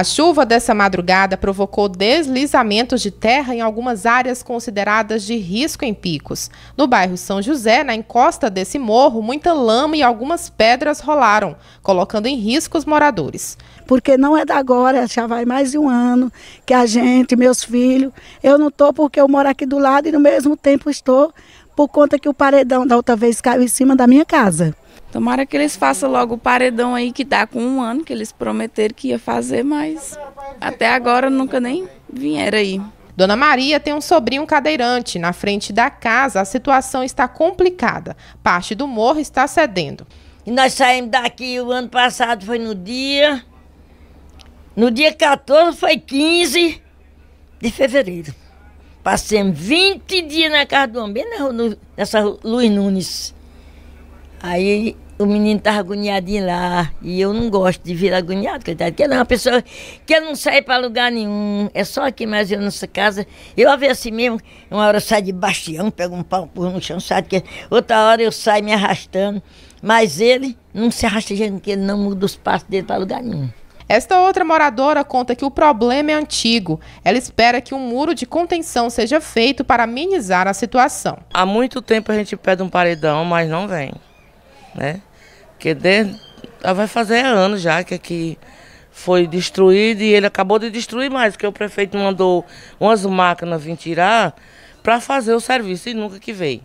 A chuva dessa madrugada provocou deslizamentos de terra em algumas áreas consideradas de risco em picos. No bairro São José, na encosta desse morro, muita lama e algumas pedras rolaram, colocando em risco os moradores. Porque não é da agora, já vai mais de um ano que a gente, meus filhos, eu não estou porque eu moro aqui do lado e no mesmo tempo estou por conta que o paredão da outra vez caiu em cima da minha casa. Tomara que eles façam logo o paredão aí que dá com um ano, que eles prometeram que ia fazer, mas até agora nunca nem vieram aí. Dona Maria tem um sobrinho cadeirante. Na frente da casa, a situação está complicada. Parte do morro está cedendo. E nós saímos daqui o ano passado, foi no dia. No dia 14 foi 15 de fevereiro. passei 20 dias na casa do homem, bem nessa Luiz Nunes. Aí o menino estava agoniadinho lá. E eu não gosto de vir agoniado, coitado. ele é uma pessoa que não sai para lugar nenhum. É só aqui mais eu nessa casa. Eu a ver assim mesmo, uma hora eu saio de bastião, pego um pau por no chão, sabe? Que outra hora eu saio me arrastando. Mas ele não se arrasta, porque ele não muda os passos dele para lugar nenhum. Esta outra moradora conta que o problema é antigo. Ela espera que um muro de contenção seja feito para amenizar a situação. Há muito tempo a gente pede um paredão, mas não vem né? Porque desde, vai fazer anos já que aqui foi destruído e ele acabou de destruir mais, porque o prefeito mandou umas máquinas vir tirar para fazer o serviço e nunca que veio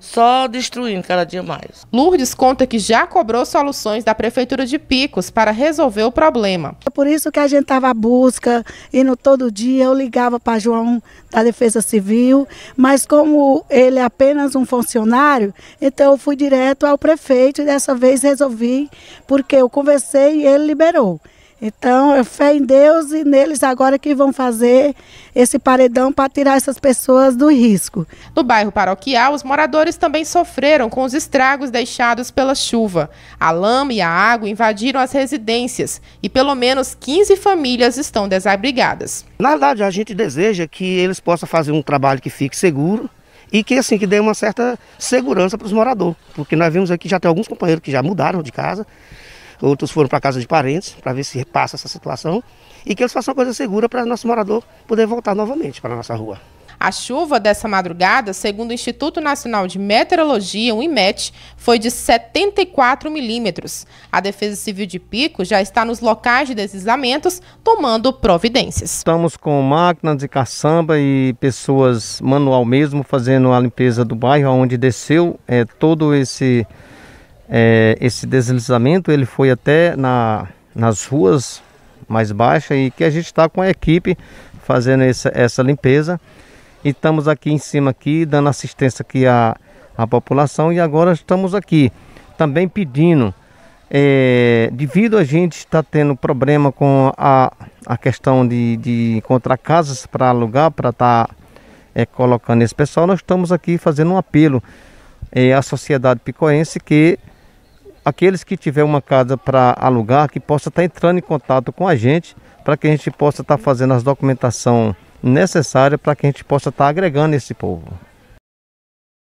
só destruindo cada dia mais. Lourdes conta que já cobrou soluções da Prefeitura de Picos para resolver o problema. É por isso que a gente estava à busca, indo todo dia, eu ligava para João da Defesa Civil, mas como ele é apenas um funcionário, então eu fui direto ao prefeito e dessa vez resolvi, porque eu conversei e ele liberou. Então, fé em Deus e neles agora que vão fazer esse paredão para tirar essas pessoas do risco. No bairro paroquial, os moradores também sofreram com os estragos deixados pela chuva. A lama e a água invadiram as residências e pelo menos 15 famílias estão desabrigadas. Na verdade, a gente deseja que eles possam fazer um trabalho que fique seguro, e que assim que dê uma certa segurança para os moradores, porque nós vimos aqui já tem alguns companheiros que já mudaram de casa outros foram para casa de parentes, para ver se passa essa situação, e que eles façam uma coisa segura para nosso morador poder voltar novamente para a nossa rua. A chuva dessa madrugada, segundo o Instituto Nacional de Meteorologia, o IMET, foi de 74 milímetros. A Defesa Civil de Pico já está nos locais de deslizamentos, tomando providências. Estamos com máquinas de caçamba e pessoas manual mesmo fazendo a limpeza do bairro, onde desceu é, todo esse é, esse deslizamento ele foi até na, nas ruas mais baixas e que a gente está com a equipe fazendo essa, essa limpeza. E estamos aqui em cima aqui, dando assistência aqui à, à população e agora estamos aqui também pedindo é, devido a gente estar tá tendo problema com a, a questão de, de encontrar casas para alugar, para estar tá, é, colocando esse pessoal, nós estamos aqui fazendo um apelo é, à sociedade picoense que aqueles que tiver uma casa para alugar, que possa estar tá entrando em contato com a gente, para que a gente possa estar tá fazendo as documentação necessária para que a gente possa estar tá agregando esse povo.